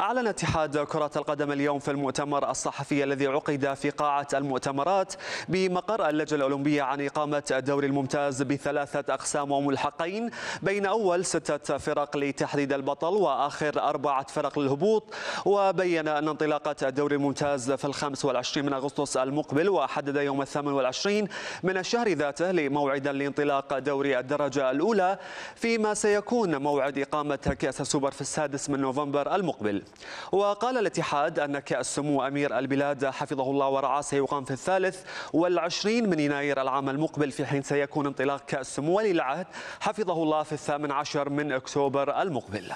أعلن اتحاد كرة القدم اليوم في المؤتمر الصحفي الذي عقد في قاعة المؤتمرات بمقر اللجنة الأولمبية عن إقامة الدوري الممتاز بثلاثة أقسام وملحقين بين أول ستة فرق لتحديد البطل وآخر أربعة فرق للهبوط وبين أن انطلاقة الدوري الممتاز في الخامس والعشرين من أغسطس المقبل وحدد يوم الثامن والعشرين من الشهر ذاته لموعدا لانطلاق دوري الدرجة الأولى فيما سيكون موعد إقامة كأس السوبر في السادس من نوفمبر المقبل وقال الاتحاد أن كأس سمو أمير البلاد حفظه الله ورعاه سيقام في الثالث والعشرين من يناير العام المقبل في حين سيكون انطلاق كأس سمو ولي العهد حفظه الله في الثامن عشر من أكتوبر المقبل